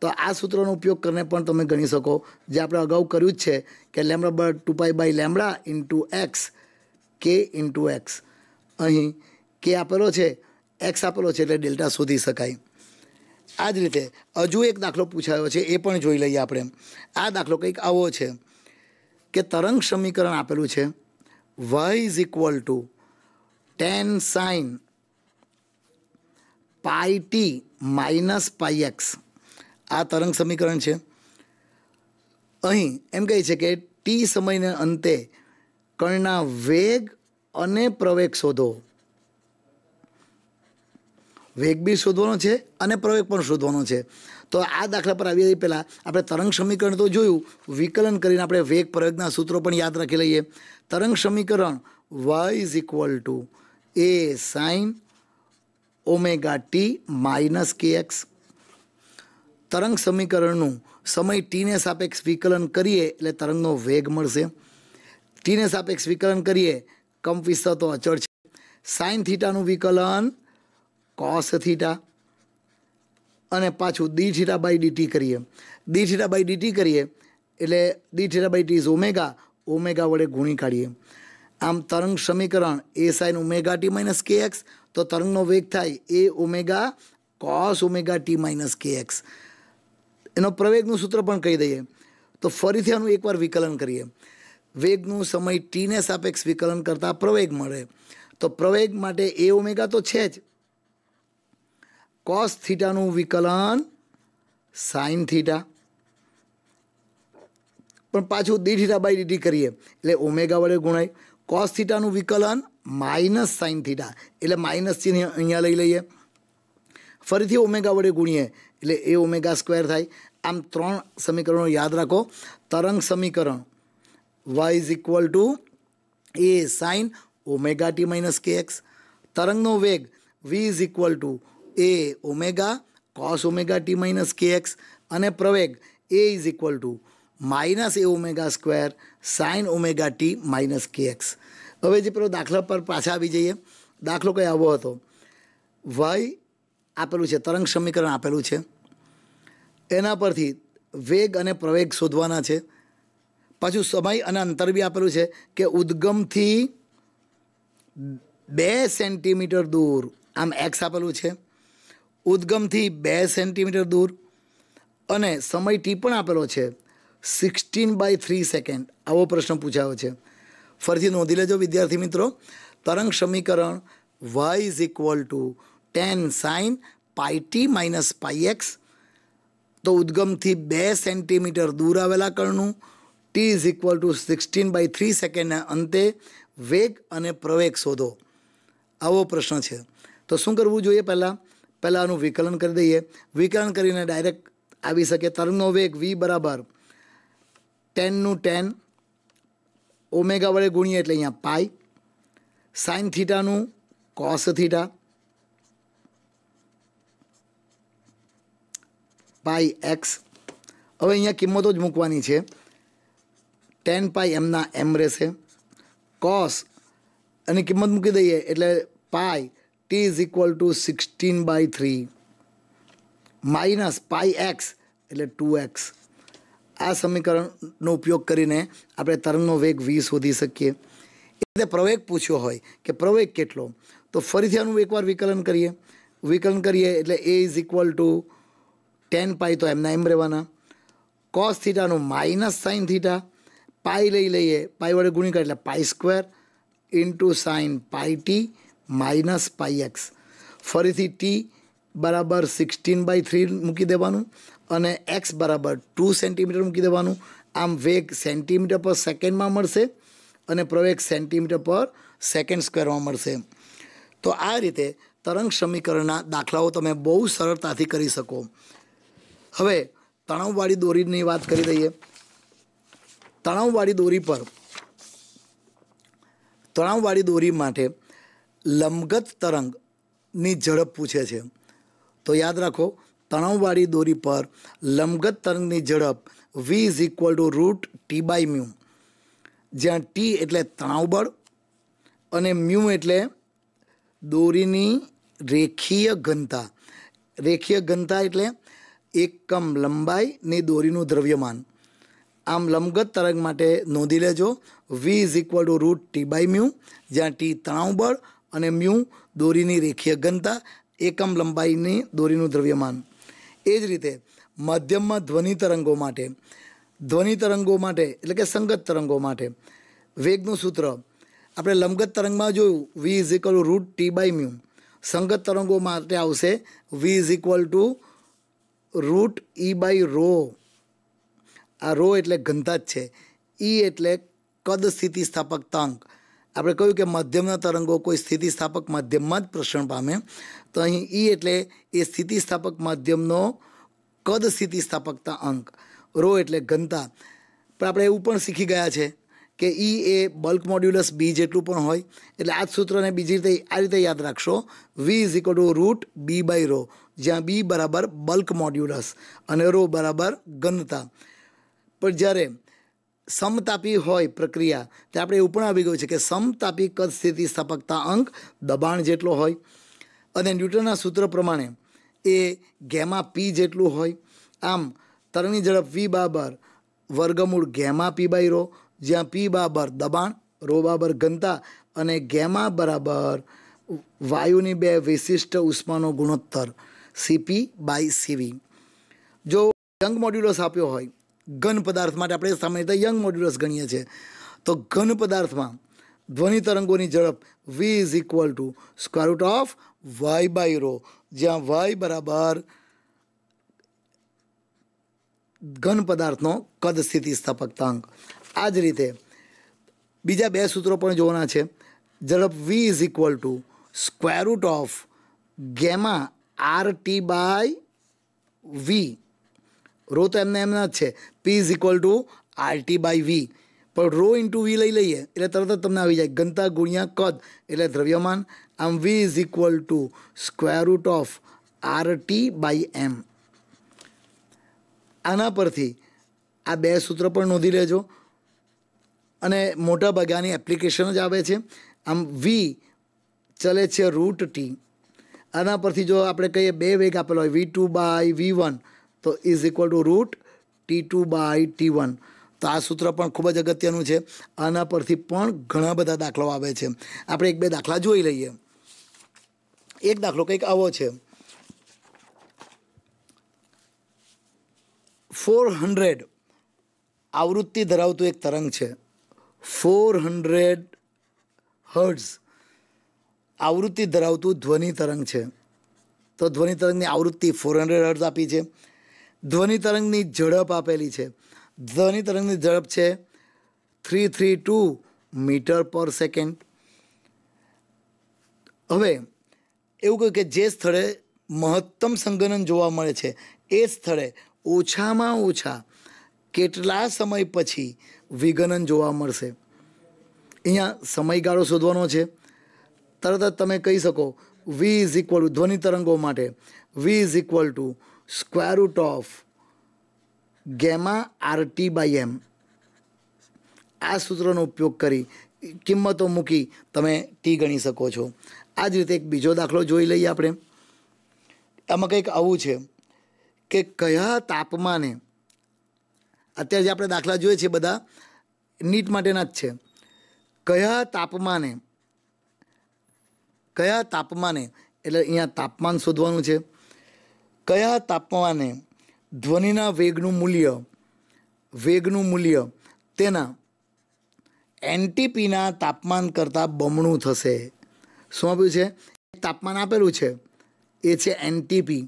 તો આ સૂત્રનો ઉપયોગ કરીને પણ તમે ગણી શકો જે આપણે અગાઉ કર્યું જ છે કે લેમડા બ two pi by lambda into x k into x અહીં કે આપેલો છે એક્સ આપેલો છે એટલે ડેલ્ટા શોધી શકાય આ જ રીતે હજુ એક દાખલો પૂછાયો છે એ પણ જોઈ લઈએ આપણે આ દાખલો કંઈક આવો છે કે તરંગ સમીકરણ આપેલું છે Y is equal to ten sine pi t minus pi x આ તરંગ સમીકરણ છે અહીં એમ કહે છે કે ટી સમયને અંતે કણના વેગ અને પ્રવેગ શોધો વેગ બી શોધવાનો છે અને પ્રવેગ પણ શોધવાનો છે તો આ દાખલા પર આવી પહેલાં આપણે તરંગ સમીકરણ તો જોયું વિકલન કરીને આપણે વેગ પ્રયોગના સૂત્રો પણ યાદ રાખી લઈએ તરંગ સમીકરણ y is equal to A sine omega T minus કે એક્સ તરંગ સમીકરણનું સમય ટીને સાપેક્ષ વિકલન કરીએ એટલે તરંગનો વેગ મળશે ટીને સાપેક્ષ વિકલન કરીએ કંપ વિસ્તાર તો અચળ છે સાઇન થીટાનું વિકલન કોસ થીટા અને પાછું દી થીટા બાય ડીટી કરીએ દી થીટા બાય ડીટી કરીએ એટલે d theta by t is omega omega વડે ગુણી કાઢીએ આમ તરંગ સમીકરણ A sine omega T minus કે એક્સ તો તરંગનો વેગ થાય A omega cos omega T minus કે એક્સ એનો પ્રવેગનું સૂત્ર પણ કહી દઈએ તો ફરીથી આનું એકવાર વિકલન કરીએ વેગનું સમય ટીને સાપેક્ષ વિકલન કરતાં પ્રવેગ મળે તો પ્રવેગ માટે એ ઓમેગા તો છે જ કોસ થીટાનું વિકલન સાઇન થીટા પણ પાછું દી થીટા બાય ડીટી કરીએ એટલે ઓમેગા વડે ગુણાય કોસ થીટાનું વિકલન માઇનસ સાઇન થીટા એટલે માઇનસ ચિહ્ન અહીંયા લઈ લઈએ ફરીથી ઓમેગા વડે ગુણીએ એટલે એ ઓમેગા સ્ક્વેર થાય આમ ત્રણ સમીકરણો યાદ રાખો તરંગ સમીકરણ y is equal to A sine omega T minus કે એક્સ તરંગનો વેગ v is equal to A omega cos omega T minus કે એક્સ અને પ્રવેગ a is equal to minus A omega square sine omega T minus કે x હવે જે પેલો દાખલા પર પાછા આવી જઈએ દાખલો કંઈ આવો હતો વય આપેલું છે તરંગ સમીકરણ આપેલું છે એના પરથી વેગ અને પ્રવેગ શોધવાના છે પાછું સમય અને અંતર બી આપેલું છે કે ઉદ્ગમથી બે સેન્ટીમીટર દૂર આમ એક્સ આપેલું છે ઉદ્ગમથી બે સેન્ટીમીટર દૂર અને સમય ટી પણ આપેલો છે સિક્સટીન બાય થ્રી સેકન્ડ આવો પ્રશ્ન પૂછાયો છે ફરીથી નોંધી લેજો વિદ્યાર્થી મિત્રો તરંગ સમીકરણ y is equal to ten sine pi t minus pi x તો ઉદ્ગમથી બે સેન્ટીમીટર દૂર આવેલા કણનું t is equal to sixteen by three સેકન્ડના અંતે વેગ અને પ્રવેગ શોધો આવો પ્રશ્ન છે તો શું કરવું જોઈએ પહેલાં પહેલાં આનું વિકલન કરી દઈએ વિકલન કરીને ડાયરેક્ટ આવી શકે તરંગનો વેગ વી બરાબર ટેનનું ટેન ઓમેગા વડે ગુણીએ એટલે અહીંયા પાય સાઇન થીટાનું કોસ થીટા પાય એક્સ હવે અહીંયા કિંમતો જ મૂકવાની છે ટેન પાય એમના એમ રહેશે કોસ અને કિંમત મૂકી દઈએ એટલે pi t is equal to sixteen by three minus pi x એટલે ટુ એક્સ આ સમીકરણનો ઉપયોગ કરીને આપણે તરંગનો વેગ વી શોધી શકીએ એ રીતે પ્રવેગ પૂછ્યો હોય કે પ્રવેગ કેટલો તો ફરીથી આનું એકવાર વિકલન કરીએ વિકલન કરીએ એટલે a is equal to ten pi તો એમના એમ રહેવાના કોસ થીટાનું માઇનસ સાઇન થીટા પાઈ લઈ લઈએ પાઈ વડે ગુણી ગુણિકા એટલે pi square into sine pi t minus pi x ફરીથી ટી બરાબર સિક્સટીન બાય થ્રી મૂકી દેવાનું અને એક્સ બરાબર ટુ સેન્ટીમીટર મૂકી દેવાનું આમ વેગ સેન્ટીમીટર પર સેકન્ડમાં મળશે અને પ્રવેગ સેન્ટીમીટર પર સેકન્ડ સ્ક્વેરમાં મળશે તો આ રીતે તરંગ સમીકરણના દાખલાઓ તમે બહુ સરળતાથી કરી શકો હવે તણાવવાળી દોરીની વાત કરી દઈએ તણાવવાળી દોરી પર તણાવવાળી દોરી માટે લંબગત તરંગની ઝડપ પૂછે છે તો યાદ રાખો તણાવવાળી દોરી પર લંબગત તરંગની ઝડપ વી is equal to root T by mu જ્યાં ટી એટલે તણાવબળ અને મ્યુ એટલે દોરીની રેખીય ઘનતા રેખીય ઘનતા એટલે એકમ લંબાઈની દોરીનું દ્રવ્યમાન આમ લંબગત તરંગ માટે નોંધી લેજો v is equal to root T by mu જ્યાં ટી તણાવબળ અને મ્યુ દોરીની રેખીય ઘનતા એકમ લંબાઈની દોરીનું દ્રવ્યમાન એ જ રીતે મધ્યમમાં ધ્વનિ તરંગો માટે ધ્વનિ તરંગો માટે એટલે કે સંગત તરંગો માટે વેગનું સૂત્ર આપણે લંબગત તરંગમાં જોયું v is equal root T by mu સંગત તરંગો માટે આવશે v is equal to root E by rho આ રો એટલે ઘનતા જ છે ઈ e એટલે કદ સ્થિતિસ્થાપકતાંક આપણે કહ્યું કે માધ્યમના તરંગો કોઈ સ્થિતિસ્થાપક માધ્યમમાં જ પ્રસરણ પામે તો અહીં ઈ એટલે એ સ્થિતિસ્થાપક માધ્યમનો કદ સ્થિતિસ્થાપકતા અંક રો એટલે ઘનતા પણ આપણે એવું પણ શીખી ગયા છે કે ઈ એ બલ્ક મોડ્યુલસ બી જેટલું પણ હોય એટલે આ જ સૂત્રને બીજી રીતે આ રીતે યાદ રાખશો v is equal to root B by rho જ્યાં બી બરાબર બલ્ક મોડ્યુલસ અને રો બરાબર ઘનતા પણ જ્યારે સમતાપી હોય પ્રક્રિયા તે આપણે એવું પણ આવી ગયું છે કે સમતાપી કદ સ્થિતિ સ્થાપકતા અંક દબાણ જેટલો હોય અને ન્યૂટનના સૂત્ર પ્રમાણે એ ગેમા પી જેટલું હોય આમ તરણી ઝડપ વી બાબર વર્ગમૂળ ગેમા પી બાય રો જ્યાં પી બાબર દબાણ રો બાબર ઘનતા અને ગેમા બરાબર વાયુની બે વિશિષ્ટ ઉષ્માનો ગુણોત્તર સીપી બાય સીવી જો યંગ મોડ્યુલસ આપ્યો હોય ઘન પદાર્થ માટે આપણે સામાન્ય રીતે યંગ મોડ્યુલસ ગણીએ છીએ તો ઘન પદાર્થમાં ધ્વનિ તરંગોની ઝડપ વી is equal to square root of Y by rho જ્યાં વાય બરાબર ઘન પદાર્થનો કદ સ્થિતિસ્થાપકતાંક આ જ રીતે બીજા બે સૂત્રો પણ જોવાના છે ઝડપ વી is equal to square root of gamma R T by V rho તો એમને એમના જ છે P is equal to RT by V પણ રો ઇન્ટુ વી લઈ લઈએ એટલે તરત જ તમને આવી જાય ઘનતા ગુણ્યા કદ એટલે દ્રવ્યમાન આમ v is equal to square root of RT by M આના પરથી આ બે સૂત્ર પણ નોંધી લેજો અને મોટા ભાગે આની એપ્લિકેશન જ આવે છે આમ વી ચલે છે રૂટ ટી આના પરથી જો આપણે કહીએ બે વેગ આપેલો હોય v two by v one તો is equal to root T two by T one તો આ સૂત્ર પણ ખૂબ જ અગત્યનું છે આના પરથી પણ ઘણા બધા દાખલાઓ આવે છે આપણે એક બે દાખલા જોઈ લઈએ એક દાખલો કંઈક આવો છે ફોર હંડ્રેડ આવૃત્તિ ધરાવતું એક તરંગ છે ફોર હંડ્રેડ હર્ડ્સ આવૃત્તિ ધરાવતું ધ્વનિ તરંગ છે તો ધ્વનિ તરંગની આવૃત્તિ ફોર હંડ્રેડ હર્ટ્ઝ આપી છે ધ્વનિ તરંગની ઝડપ આપેલી છે ધ્વનિ તરંગની ઝડપ છે થ્રી થ્રી ટુ મીટર પર સેકન્ડ હવે એવું કહ્યું કે જે સ્થળે મહત્તમ સંગનન જોવા મળે છે એ સ્થળે ઓછામાં ઓછા કેટલા સમય પછી વિઘનન જોવા મળશે અહીંયા સમયગાળો શોધવાનો છે તરત જ તમે કહી શકો વી ઇઝ ઇક્વલ ટુ ધ્વનિ તરંગો માટે વી is equal to square root gamma R T by M આ સૂત્રનો ઉપયોગ કરી કિંમતો મૂકી તમે ટી ગણી શકો છો આ જ રીતે એક બીજો દાખલો જોઈ લઈએ આપણે આમાં કંઈક આવું છે કે કયા તાપમાને અત્યારે જે આપણે દાખલા જોઈએ છીએ બધા નીટ માટેના જ છે કયા તાપમાને કયા તાપમાને એટલે અહીંયા તાપમાન શોધવાનું છે કયા તાપમાને ધ્વનિના વેગનું મૂલ્ય વેગનું મૂલ્ય તેના એનટીપીના તાપમાન કરતાં બમણું થશે શું આપ્યું છે તાપમાન આપેલું છે એ છે એનટીપી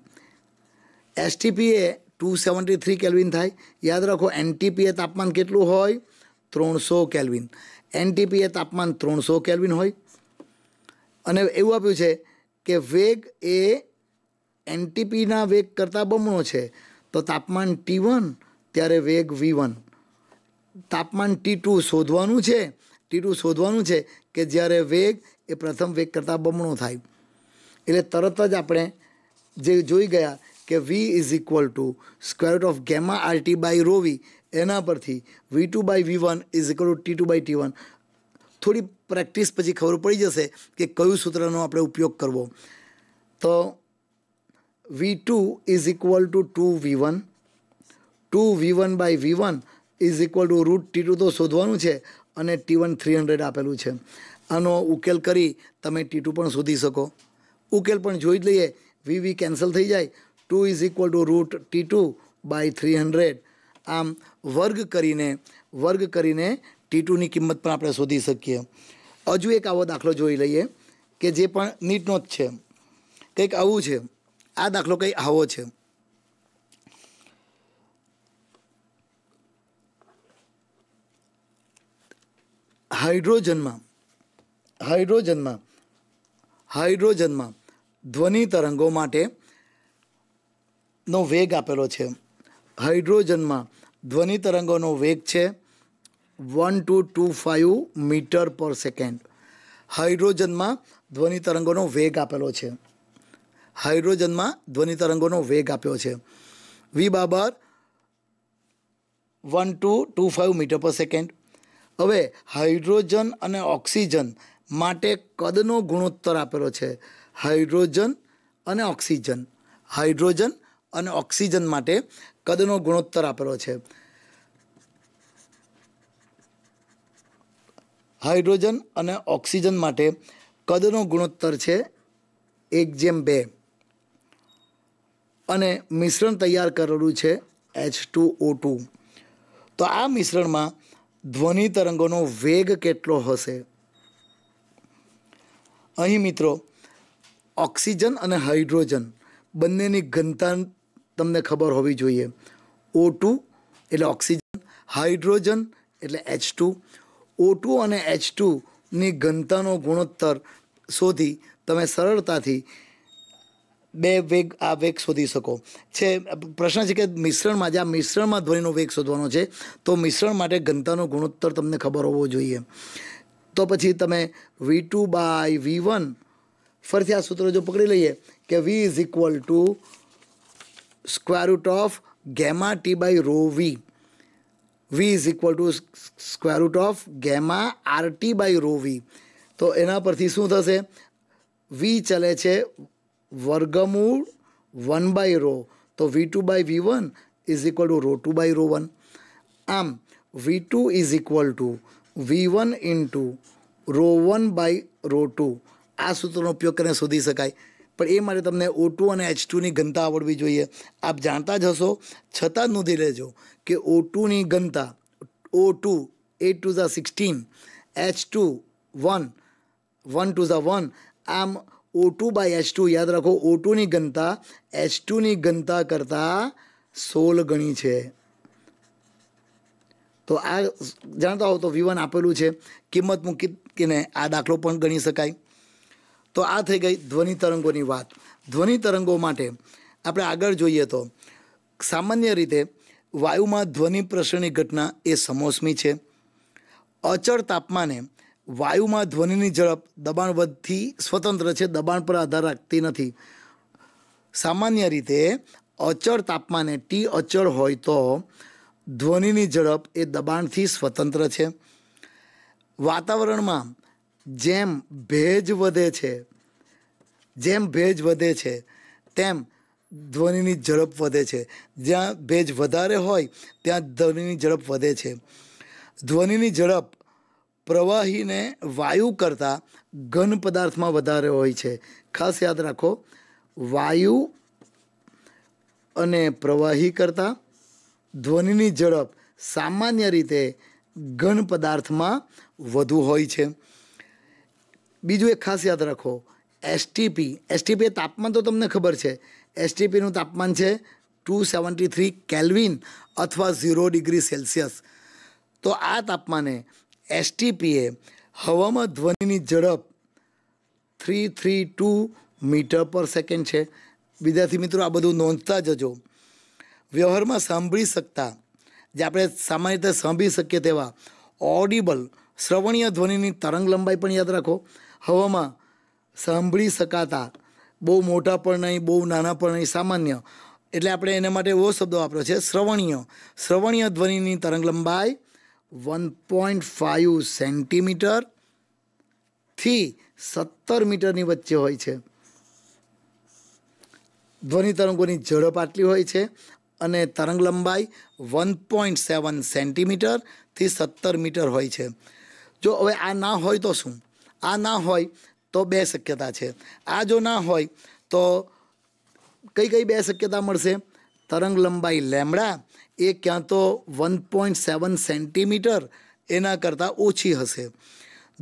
એસટીપી એ ટુ સેવન્ટી થ્રી કેલ્વિન થાય યાદ રાખો એનટીપી એ તાપમાન કેટલું હોય ત્રણસો કેલ્વિન એનટીપી એ તાપમાન ત્રણસો કેલ્વિન હોય અને એવું આપ્યું છે કે વેગ એ એનટીપીના વેગ કરતાં બમણો છે તો તાપમાન ટી વન ત્યારે વેગ વી વન તાપમાન ટી ટુ શોધવાનું છે ટી ટુ શોધવાનું છે કે જ્યારે વેગ એ પ્રથમ વેગ કરતાં બમણો થાય એટલે તરત જ આપણે જે જોઈ ગયા કે v is equal to square of gamma RT by rho V એના પરથી v two by v one is equal to T two by T one થોડી પ્રેક્ટિસ પછી ખબર પડી જશે કે કયું સૂત્રનો આપણે ઉપયોગ કરવો તો V2 is equal to 2V1 2V1 by V1 is equal to root T તો શોધવાનું છે અને ટી વન થ્રી હંડ્રેડ આપેલું છે આનો ઉકેલ કરી તમે ટી પણ શોધી શકો ઉકેલ પણ જોઈ જ લઈએ વી કેન્સલ થઈ જાય two is equal to root T two by three hundred આમ વર્ગ કરીને વર્ગ કરીને ટીટુની કિંમત પણ આપણે શોધી શકીએ હજુ એક આવો દાખલો જોઈ લઈએ કે જે પણ નીટનો જ છે કંઈક આવું છે આ દાખલો કંઈ આવો છે હાઇડ્રોજનમાં હાઇડ્રોજનમાં હાઇડ્રોજનમાં ધ્વનિ તરંગો માટે નો વેગ આપેલો છે હાઇડ્રોજનમાં ધ્વનિ તરંગોનો વેગ છે one two two five metre પર સેકન્ડ હાઇડ્રોજનમાં ધ્વનિ તરંગોનો વેગ આપેલો છે હાઇડ્રોજનમાં ધ્વનિ તરંગોનો વેગ આપ્યો છે વી બાબર one two two five metre પર સેકન્ડ હવે હાઇડ્રોજન અને ઓક્સિજન માટે કદનો ગુણોત્તર આપેલો છે હાઇડ્રોજન અને ઓક્સિજન હાઇડ્રોજન અને ઓક્સિજન માટે કદનો ગુણોત્તર આપેલો છે હાઇડ્રોજન અને ઓક્સિજન માટે કદનો ગુણોત્તર છે એક જેમ બે અને મિશ્રણ તૈયાર કરેલું છે એચ ટુ ઓ ટુ તો આ મિશ્રણમાં ધ્વનિ તરંગોનો વેગ કેટલો હશે અહીં મિત્રો ઓક્સિજન અને હાઇડ્રોજન બંનેની ઘનતા તમને ખબર હોવી જોઈએ ઓ ટુ એટલે ઓક્સિજન હાઇડ્રોજન એટલે એચ ટુ ઓ ટુ અને એચ ટુની ઘનતાનો ગુણોત્તર શોધી તમે સરળતાથી બે વેગ આ વેગ શોધી શકો છે પ્રશ્ન છે કે મિશ્રણમાં જે આ મિશ્રણમાં ધ્વનિનો વેગ શોધવાનો છે તો મિશ્રણ માટે ઘનતાનો ગુણોત્તર તમને ખબર હોવો જોઈએ તો પછી તમે v two by v one ફરીથી આ સૂત્ર જો પકડી લઈએ કે v is equal to square root of gamma T by rho V V is equal to square root of gamma R T by rho V તો એના પરથી શું થશે વી ચલે છે વર્ગમૂળ વન બાય રો તો v two by v one is equal to rho two by rho one આમ v two is equal to v one into rho one by rho two આ સૂત્રનો ઉપયોગ કરીને શોધી શકાય પણ એ માટે તમને ઓ ટુ અને એચ ટુની ઘનતા આવડવી જોઈએ આપ જાણતા જ હશો છતાં જ નોંધી લેજો કે ઓ ટુની ઘનતા ઓ ટુ એટ ટુ ઝા sixteen H two one one two ઝા વન આમ O two by H two યાદ રાખો ઓ ટુની ઘનતા એચ ટુની ઘનતા કરતાં સોળ ગણી છે તો આ જાણતા હોવ તો વી આપેલું છે કિંમત મૂકી મૂકીને આ દાખલો પણ ગણી શકાય તો આ થઈ ગઈ ધ્વનિ તરંગોની વાત ધ્વનિ તરંગો માટે આપણે આગળ જોઈએ તો સામાન્ય રીતે વાયુમાં ધ્વનિ પ્રસરણની ઘટના એ સમોસમી છે અચળ તાપમાને વાયુમાં ધ્વનિની ઝડપ દબાણ વધથી સ્વતંત્ર છે દબાણ પર આધાર રાખતી નથી સામાન્ય રીતે અચળ તાપમાને ટી અચળ હોય તો ધ્વનિની ઝડપ એ દબાણથી સ્વતંત્ર છે વાતાવરણમાં જેમ ભેજ વધે છે જેમ ભેજ વધે છે તેમ ધ્વનિની ઝડપ વધે છે જ્યાં ભેજ વધારે હોય ત્યાં ધ્વનિની ઝડપ વધે છે ધ્વનિની ઝડપ પ્રવાહીને વાયુ કરતાં ઘન પદાર્થમાં વધારે હોય છે ખાસ યાદ રાખો વાયુ અને પ્રવાહી કરતાં ધ્વનિની ઝડપ સામાન્ય રીતે ઘન પદાર્થમાં વધુ હોય છે બીજું એક ખાસ યાદ રાખો એસટીપી એસટીપી તાપમાન તો તમને ખબર છે એસટીપીનું તાપમાન છે ટુ સેવન્ટી થ્રી કેલ્વિન અથવા ઝીરો ડિગ્રી સેલ્સિયસ તો આ તાપમાને એસટીપીએ હવામાં ધ્વનિની ઝડપ થ્રી થ્રી ટુ મીટર પર સેકન્ડ છે વિદ્યાર્થી મિત્રો આ બધું નોંધતા જજો વ્યવહારમાં સાંભળી શકતા જે આપણે સામાન્ય રીતે સાંભળી શકીએ તેવા ઓડિબલ શ્રવણીય ધ્વનિની તરંગ લંબાઈ પણ યાદ રાખો હવામાં સાંભળી શકાતા બહુ મોટા પણ નહીં બહુ નાના પણ નહીં સામાન્ય એટલે આપણે એના માટે એવો શબ્દ વાપર્યો છે શ્રવણીય શ્રવણીય ધ્વનિની તરંગ લંબાઈ 1.5 સેન્ટીમીટર થી સત્તર મીટરની વચ્ચે હોય છે ધ્વનિ તરંગોની ઝડપ આટલી હોય છે અને તરંગ લંબાઈ વન પોઈન્ટ સેવન સેન્ટીમીટરથી સત્તર મીટર હોય છે જો હવે આ ના હોય તો શું આ ના હોય તો બે શક્યતા છે આ જો ના હોય તો કઈ કઈ બે શક્યતા મળશે તરંગ લંબાઈ લેમડા એ ક્યાં તો વન પોઈન્ટ સેવન સેન્ટીમીટર એના કરતાં ઓછી હશે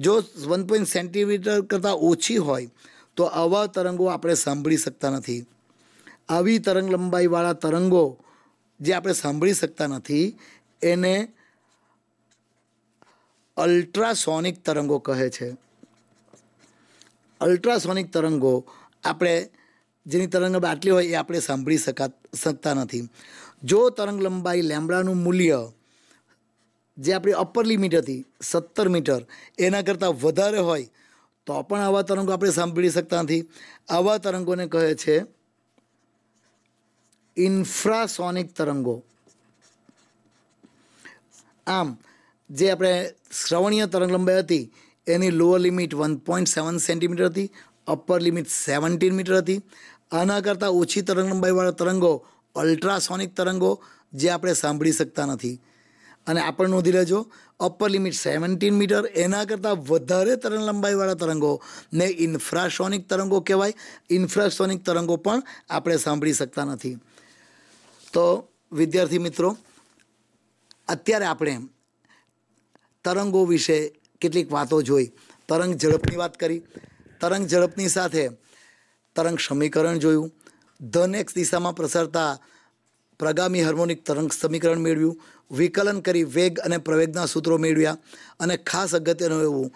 જો વન પોઈન્ટ સેન્ટીમીટર કરતાં ઓછી હોય તો આવા તરંગો આપણે સાંભળી શકતા નથી આવી તરંગ લંબાઈવાળા તરંગો જે આપણે સાંભળી શકતા નથી એને અલ્ટ્રાસોનિક તરંગો કહે છે અલ્ટ્રાસોનિક તરંગો આપણે જેની તરંગ બાટલી હોય એ આપણે સાંભળી શકા શકતા નથી જો તરંગ લંબાઈ લેમડાનું મૂલ્ય જે આપણી અપર લિમિટ હતી સત્તર મીટર એના કરતાં વધારે હોય તો પણ આવા તરંગો આપણે સાંભળી શકતા નથી આવા તરંગોને કહે છે ઇન્ફ્રાસોનિક તરંગો આમ જે આપણે શ્રવણીય તરંગ લંબાઈ હતી એની lower limit one point seven centimetre હતી અપર લિમિટ સેવન્ટીન મીટર હતી આના કરતાં ઓછી તરંગ લંબાઈવાળા તરંગો અલ્ટ્રાસોનિક તરંગો જે આપણે સાંભળી શકતા નથી અને આપણે નોંધી લેજો અપર લિમિટ સેવન્ટીન મીટર એના કરતાં વધારે તરંગ લંબાઈવાળા તરંગો ને ઇન્ફ્રાસોનિક તરંગો કહેવાય ઇન્ફ્રાસોનિક તરંગો પણ આપણે સાંભળી શકતા નથી તો વિદ્યાર્થી મિત્રો અત્યારે આપણે તરંગો વિશે કેટલીક વાતો જોઈ તરંગ ઝડપની વાત કરી તરંગ ઝડપની સાથે તરંગ સમીકરણ જોયું ધન એક્સ દિશામાં પ્રસરતા પ્રગામી હાર્મોનિક તરંગ સમીકરણ મેળવ્યું વિકલન કરી વેગ અને પ્રવેગના સૂત્રો મેળવ્યા અને ખાસ અગત્યનું એવું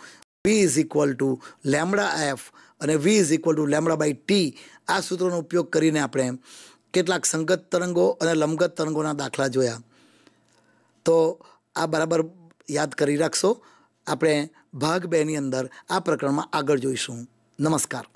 v is equal to lambda F અને વી is equal to lambda by T આ સૂત્રોનો ઉપયોગ કરીને આપણે કેટલાક સંગત તરંગો અને લંબગત તરંગોના દાખલા જોયા તો આ બરાબર યાદ કરી રાખશો આપણે ભાગ બેની અંદર આ પ્રકરણમાં આગળ જોઈશું નમસ્કાર